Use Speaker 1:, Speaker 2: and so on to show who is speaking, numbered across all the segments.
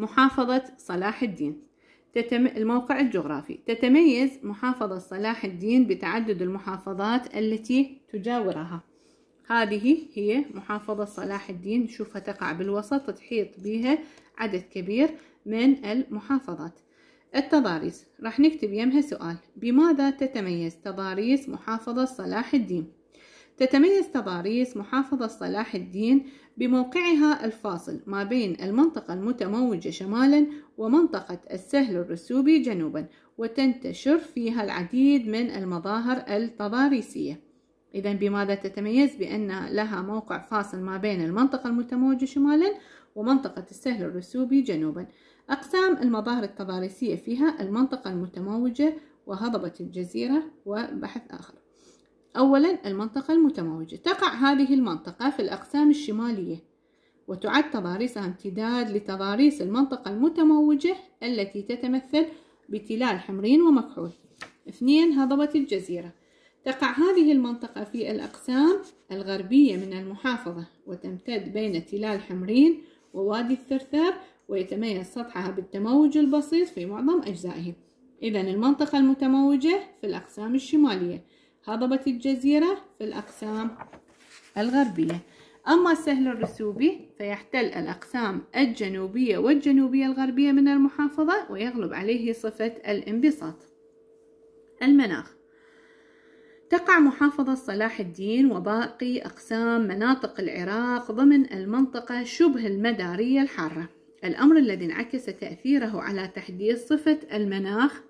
Speaker 1: محافظة صلاح الدين تتم... الموقع الجغرافي تتميز محافظة صلاح الدين بتعدد المحافظات التي تجاورها هذه هي محافظة صلاح الدين نشوفها تقع بالوسط تحيط بها عدد كبير من المحافظات التضاريس راح نكتب يمها سؤال بماذا تتميز تضاريس محافظة صلاح الدين تتميز تضاريس محافظة صلاح الدين بموقعها الفاصل ما بين المنطقة المتموجة شمالا ومنطقة السهل الرسوبي جنوبا وتنتشر فيها العديد من المظاهر التضاريسية إذا بماذا تتميز بأن لها موقع فاصل ما بين المنطقة المتموجة شمالا ومنطقة السهل الرسوبي جنوبا أقسام المظاهر التضاريسية فيها المنطقة المتموجة وهضبة الجزيرة وبحث آخر أولا المنطقة المتموجة تقع هذه المنطقة في الأقسام الشمالية وتعد تضاريسها امتداد لتضاريس المنطقة المتموجة التي تتمثل بتلال حمرين ومكحول اثنين هضبة الجزيرة تقع هذه المنطقة في الأقسام الغربية من المحافظة وتمتد بين تلال حمرين ووادي الثرثار ويتميز سطحها بالتموج البسيط في معظم أجزائه إذا المنطقة المتموجة في الأقسام الشمالية هضبة الجزيرة في الأقسام الغربية أما السهل الرسوبي فيحتل الأقسام الجنوبية والجنوبية الغربية من المحافظة ويغلب عليه صفة الانبساط المناخ تقع محافظة صلاح الدين وباقي أقسام مناطق العراق ضمن المنطقة شبه المدارية الحارة الأمر الذي انعكس تأثيره على تحديد صفة المناخ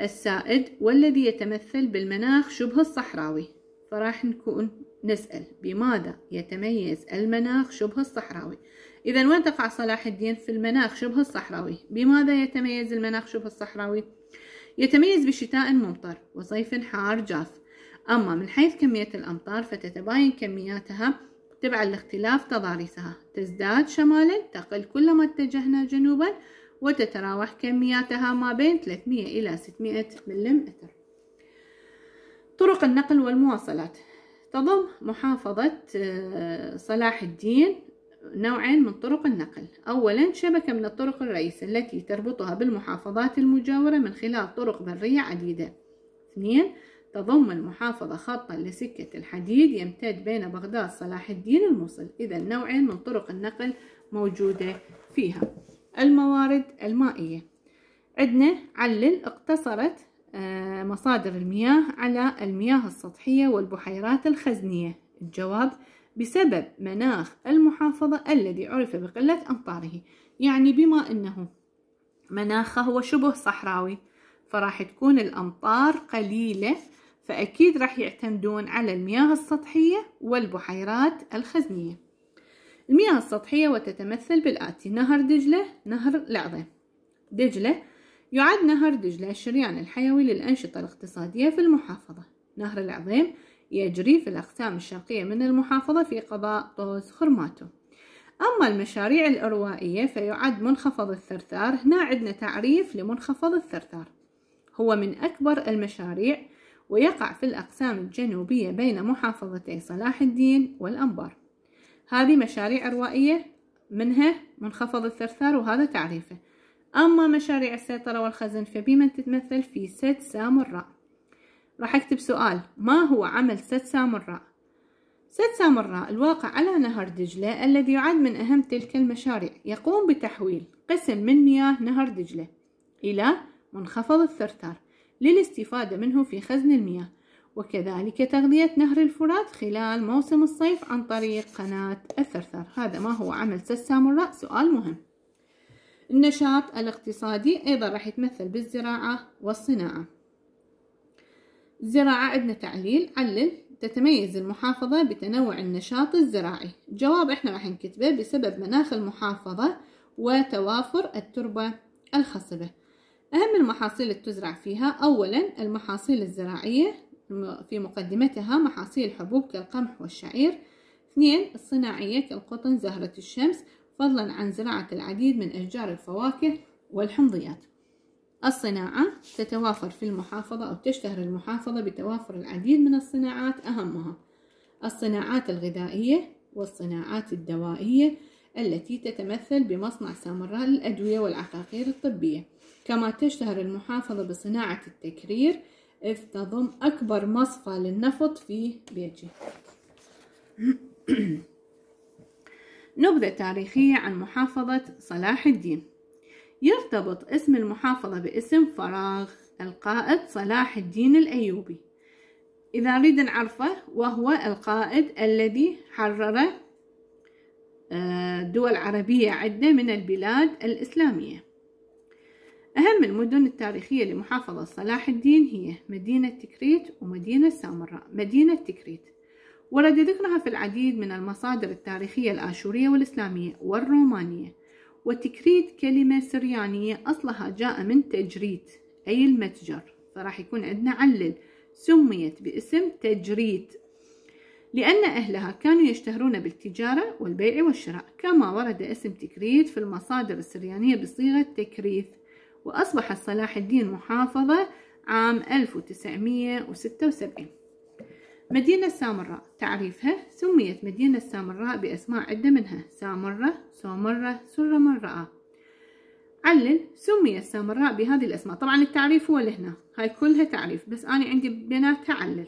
Speaker 1: السائد والذي يتمثل بالمناخ شبه الصحراوي فراح نكون نسأل بماذا يتميز المناخ شبه الصحراوي إذا وين تقع صلاح الدين في المناخ شبه الصحراوي بماذا يتميز المناخ شبه الصحراوي يتميز بشتاء ممطر وصيف حار جاف أما من حيث كمية الأمطار فتتباين كمياتها تبعا لاختلاف تضاريسها تزداد شمالا تقل كلما اتجهنا جنوبا وتتراوح كمياتها ما بين 300 إلى 600 ملم طرق النقل والمواصلات تضم محافظة آه، صلاح الدين نوعين من طرق النقل أولا شبكة من الطرق الرئيسة التي تربطها بالمحافظات المجاورة من خلال طرق برية عديدة اثنين تضم المحافظة خطا لسكة الحديد يمتد بين بغداد صلاح الدين الموصل إذا نوعين من طرق النقل موجودة فيها الموارد المائية عندنا علل اقتصرت آه، مصادر المياه على المياه السطحية والبحيرات الخزنية الجواب بسبب مناخ المحافظة الذي عرف بقلة أمطاره يعني بما أنه مناخه هو شبه صحراوي فراح تكون الأمطار قليلة فأكيد راح يعتمدون على المياه السطحية والبحيرات الخزنية المياه السطحية وتتمثل بالآتي نهر دجلة نهر العظيم دجلة يعد نهر دجلة الشريان الحيوي للأنشطة الاقتصادية في المحافظة نهر العظيم يجري في الأقسام الشرقية من المحافظة في قضاء طوس خرماتو أما المشاريع الإروائية فيعد منخفض الثرثار هنا عندنا تعريف لمنخفض الثرثار هو من أكبر المشاريع ويقع في الأقسام الجنوبية بين محافظتي صلاح الدين والأنبار هذه مشاريع أروائية منها منخفض الثرثار وهذا تعريفه أما مشاريع السيطرة والخزن فبما تتمثل في ست سامراء راح أكتب سؤال ما هو عمل ست سامراء؟ ست سامراء الواقع على نهر دجلة الذي يعد من أهم تلك المشاريع يقوم بتحويل قسم من مياه نهر دجلة إلى منخفض الثرثار للاستفادة منه في خزن المياه وكذلك تغذية نهر الفرات خلال موسم الصيف عن طريق قناة الثرثر هذا ما هو عمل سلسامراء سؤال مهم النشاط الاقتصادي أيضا راح يتمثل بالزراعة والصناعة الزراعة عندنا تعليل علل تتميز المحافظة بتنوع النشاط الزراعي جواب احنا راح نكتبه بسبب مناخ المحافظة وتوافر التربة الخصبة أهم المحاصيل اللي تزرع فيها أولا المحاصيل الزراعية في مقدمتها محاصيل حبوب كالقمح والشعير اثنين الصناعية كالقطن زهرة الشمس فضلا عن زراعة العديد من أشجار الفواكه والحمضيات الصناعة تتوافر في المحافظة أو تشتهر المحافظة بتوافر العديد من الصناعات أهمها الصناعات الغذائية والصناعات الدوائية التي تتمثل بمصنع سامراء للأدوية والعقاقير الطبية كما تشتهر المحافظة بصناعة التكرير إذ تضم أكبر مصفى للنفط في بيجي نبذة تاريخية عن محافظة صلاح الدين يرتبط اسم المحافظة باسم فراغ القائد صلاح الدين الأيوبي إذا نريد نعرفه وهو القائد الذي حرر آه، دول عربية عدة من البلاد الإسلامية أهم المدن التاريخية لمحافظة صلاح الدين هي مدينة تكريت ومدينة سامراء مدينة تكريت ورد ذكرها في العديد من المصادر التاريخية الآشورية والإسلامية والرومانية وتكريت كلمة سريانية أصلها جاء من تجريت أي المتجر فراح يكون عندنا علل سميت باسم تجريت لأن أهلها كانوا يشتهرون بالتجارة والبيع والشراء كما ورد اسم تكريت في المصادر السريانية بصيغة تكريث وأصبح صلاح الدين محافظة عام 1976 مدينة سامراء تعريفها سميت مدينة سامراء بأسماء عدة منها سامرة سومرة مراء علل سميت سامراء بهذه الأسماء طبعا التعريف هو لهنا هاي كلها تعريف بس أنا عندي بيناتها علل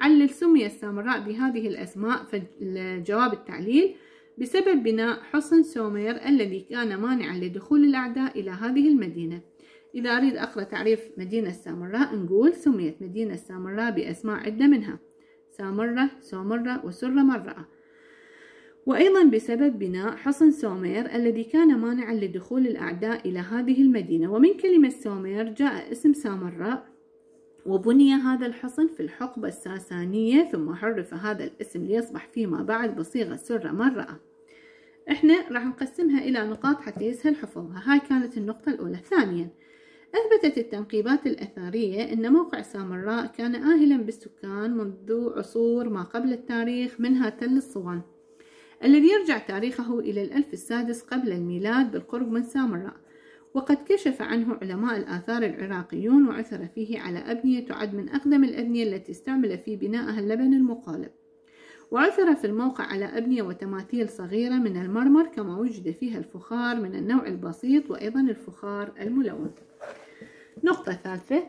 Speaker 1: علل سميت سامراء بهذه الأسماء فالجواب التعليل بسبب بناء حصن سومير الذي كان مانعا لدخول الأعداء إلى هذه المدينة إذا أريد أقرأ تعريف مدينة سامراء نقول سميت مدينة سامراء بأسماء عدة منها سامرة سومرة وسرة مرأة وأيضا بسبب بناء حصن سومير الذي كان مانعا لدخول الأعداء إلى هذه المدينة ومن كلمة سومير جاء اسم سامراء وبني هذا الحصن في الحقبة الساسانية ثم حرف هذا الاسم ليصبح فيما بعد بصيغة سرة مرة احنا راح نقسمها الى نقاط حتى يسهل حفظها هاي كانت النقطة الاولى ثانيا أثبتت التنقيبات الأثرية أن موقع سامراء كان آهلا بالسكان منذ عصور ما قبل التاريخ منها تل الصوان الذي يرجع تاريخه إلى الألف السادس قبل الميلاد بالقرب من سامراء وقد كشف عنه علماء الآثار العراقيون وعثر فيه على أبنية تعد من أقدم الأبنية التي استعمل في بنائها اللبن المقالب وعثر في الموقع على أبنية وتماثيل صغيرة من المرمر كما وجد فيها الفخار من النوع البسيط وأيضا الفخار الملون نقطة ثالثة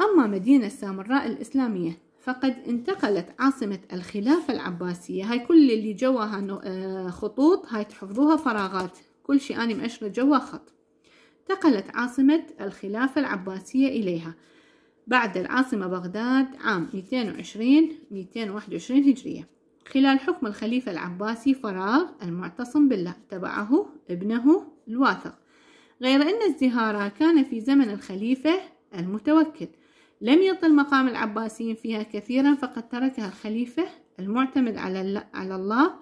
Speaker 1: أما مدينة سامراء الإسلامية فقد انتقلت عاصمة الخلافة العباسية هاي كل اللي جواها آه، خطوط هاي تحفظوها فراغات كل شيء أنا مأشرة جوا خط انتقلت عاصمة الخلافة العباسية إليها بعد العاصمة بغداد عام 220-221 هجرية خلال حكم الخليفة العباسي فراغ المعتصم بالله تبعه ابنه الواثق غير أن ازدهارها كان في زمن الخليفة المتوكل لم يطل مقام العباسيين فيها كثيرا فقد تركها الخليفة المعتمد على الله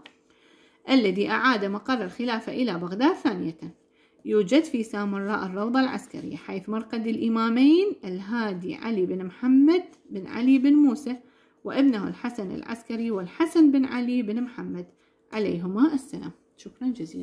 Speaker 1: الذي أعاد مقر الخلافة إلى بغداد ثانية يوجد في سامراء الروضة العسكرية حيث مرقد الإمامين الهادي علي بن محمد بن علي بن موسى وابنه الحسن العسكري والحسن بن علي بن محمد عليهما السلام شكرا جزيلا